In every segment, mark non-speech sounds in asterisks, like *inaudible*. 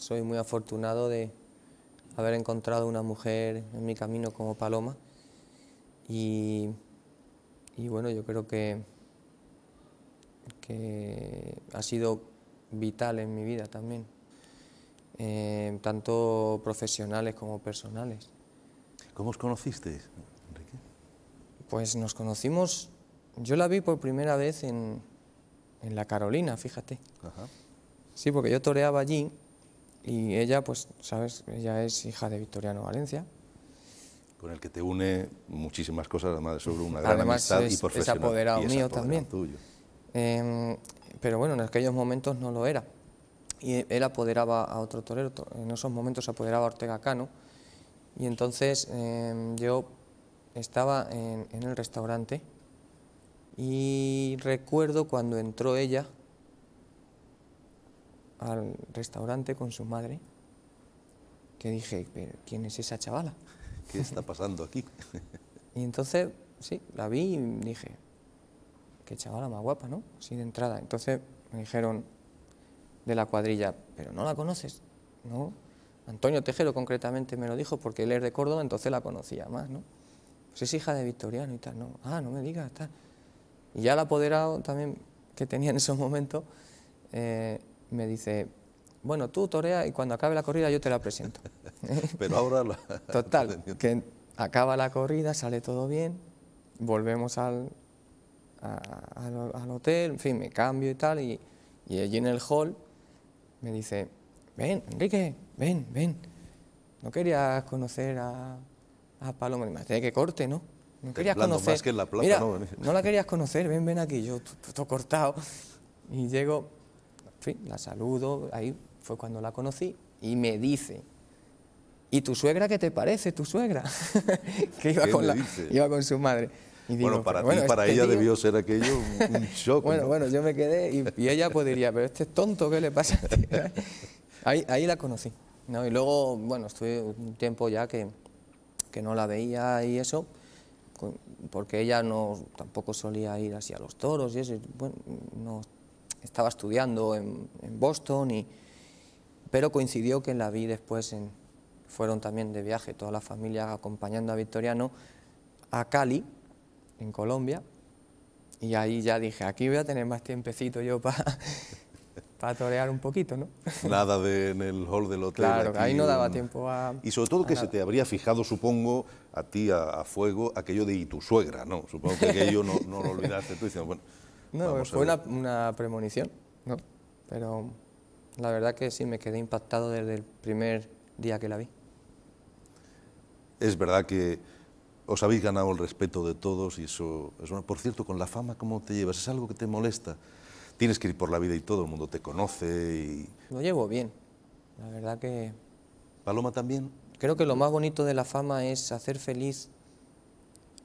soy muy afortunado de haber encontrado una mujer en mi camino como Paloma y, bueno, yo creo que, ha sido vital en mi vida también, eh, tanto profesionales como personales. ¿Cómo os conociste, Enrique? Pues nos conocimos, yo la vi por primera vez en, La Carolina, fíjate. Ajá. Sí, porque yo toreaba allí y ella, pues, sabes, ella es hija de Victoriano Valencia. Con el que te une muchísimas cosas, además sobre una gran amistad y profesional. es apoderado mío también. Em, pero bueno, en aquellos momentos no lo era. Y él apoderaba a otro torero, en esos momentos apoderaba a Ortega Cano. Y entonces em, yo estaba en el restaurante y recuerdo cuando entró ella al restaurante con su madre, que dije, ¿quién es esa chavala? *laughs* ¿Qué está pasando aquí? *laughs* y entonces, sí, la vi y dije, qué chavala más guapa, ¿no? Así de entrada. Entonces me dijeron de la cuadrilla, ¿pero no la conoces? ¿No? Antonio Tejero concretamente me lo dijo porque él es de Córdoba, entonces la conocía más, ¿no? Pues es hija de Victoriano y tal, ¿no? Ah, no me digas, tal. Y ya el apoderado también que tenía en esos momentos, eh, me dice, bueno, tú torea y cuando acabe la corrida yo te la presento. *laughs* Pero ahora... *laughs* Total, *laughs* que acaba la corrida, sale todo bien, volvemos al, al, hotel, en fin, me cambio y tal, y, allí en el hall me dice, ven, Enrique, ven, ven. No querías conocer a, a Paloma, imagínate que corte, ¿no? No querías conocer. Más que la ¿no? ¿no? la querías conocer, ven, ven aquí, yo todo cortado. Y llego fin, la saludo, ahí fue cuando la conocí, y me dice, ¿y tu suegra qué te parece, tu suegra? *laughs* que iba con, la, iba con su madre. bueno, para ti, para ella debió ser aquello un, *laughs* shock. bueno, bueno, yo me quedé y, ella podría, pues diría, pero este tonto, ¿qué le pasa? *laughs* ahí, ahí la conocí. ¿no? Y luego, bueno, estuve un tiempo ya que, que no la veía y eso, porque ella no tampoco solía ir así a los toros y eso, bueno, no estaba estudiando en, Boston, y, pero coincidió que la vi después, fueron también de viaje toda la familia acompañando a Victoriano a Cali, en Colombia, y ahí ya dije, aquí voy a tener más tiempecito yo para *laughs* para torear un poquito, ¿no? Nada de, en el hall del hotel. Claro, ahí no daba tiempo a... Y sobre todo que se te habría fijado, supongo, a ti, a, Fuego, aquello de y tu suegra, ¿no? Supongo que aquello no, no lo olvidaste tú dices, bueno, no, fue una, premonición, ¿no? Pero la verdad que sí, me quedé impactado desde el primer día que la vi. Es verdad que os habéis ganado el respeto de todos y eso es Por cierto, con la fama, ¿cómo te llevas? ¿Es algo que te molesta? Tienes que ir por la vida y todo el mundo te conoce y... Lo llevo bien, la verdad que... ¿Paloma también? Creo que lo más bonito de la fama es hacer feliz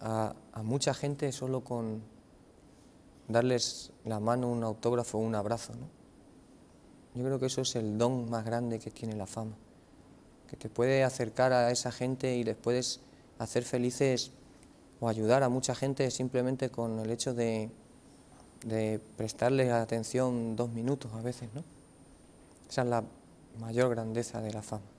a mucha gente solo con, darles la mano, un autógrafo, un abrazo. ¿no? Yo creo que eso es el don más grande que tiene la fama, que te puede acercar a esa gente y les puedes hacer felices o ayudar a mucha gente simplemente con el hecho de, de prestarles atención dos minutos a veces. ¿no? Esa es la mayor grandeza de la fama.